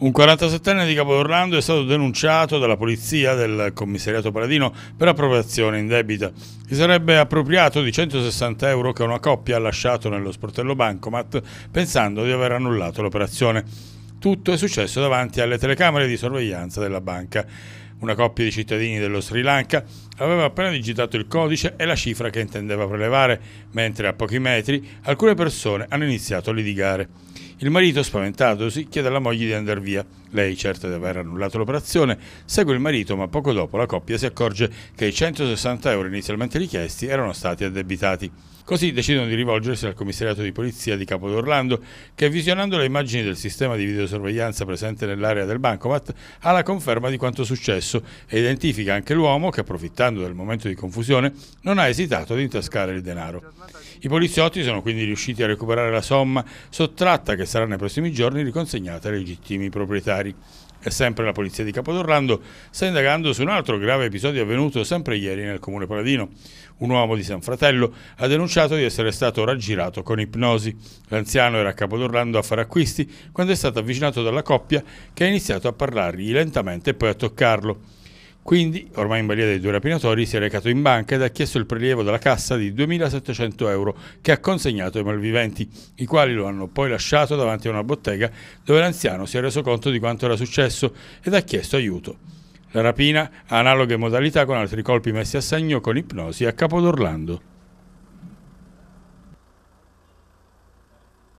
Un 47enne di Capo Orlando è stato denunciato dalla polizia del commissariato Paladino per appropriazione in debita. Si sarebbe appropriato di 160 euro che una coppia ha lasciato nello sportello Bancomat pensando di aver annullato l'operazione. Tutto è successo davanti alle telecamere di sorveglianza della banca. Una coppia di cittadini dello Sri Lanka aveva appena digitato il codice e la cifra che intendeva prelevare, mentre a pochi metri alcune persone hanno iniziato a litigare. Il marito, spaventatosi, chiede alla moglie di andare via. Lei, certa di aver annullato l'operazione, segue il marito, ma poco dopo la coppia si accorge che i 160 euro inizialmente richiesti erano stati addebitati. Così decidono di rivolgersi al commissariato di polizia di Capodorlando che, visionando le immagini del sistema di videosorveglianza presente nell'area del bancomat, ha la conferma di quanto successo e identifica anche l'uomo che, approfittando del momento di confusione, non ha esitato ad intascare il denaro. I poliziotti sono quindi riusciti a recuperare la somma sottratta che sarà nei prossimi giorni riconsegnata ai legittimi proprietari. E sempre la polizia di Capodorlando sta indagando su un altro grave episodio avvenuto sempre ieri nel comune paladino. Un uomo di San Fratello ha denunciato di essere stato raggirato con ipnosi. L'anziano era a Capodorlando a fare acquisti quando è stato avvicinato dalla coppia che ha iniziato a parlargli lentamente e poi a toccarlo. Quindi, ormai in balia dei due rapinatori, si è recato in banca ed ha chiesto il prelievo dalla cassa di 2.700 euro che ha consegnato ai malviventi, i quali lo hanno poi lasciato davanti a una bottega dove l'anziano si è reso conto di quanto era successo ed ha chiesto aiuto. La rapina ha analoghe modalità con altri colpi messi a segno con ipnosi a Capodorlando.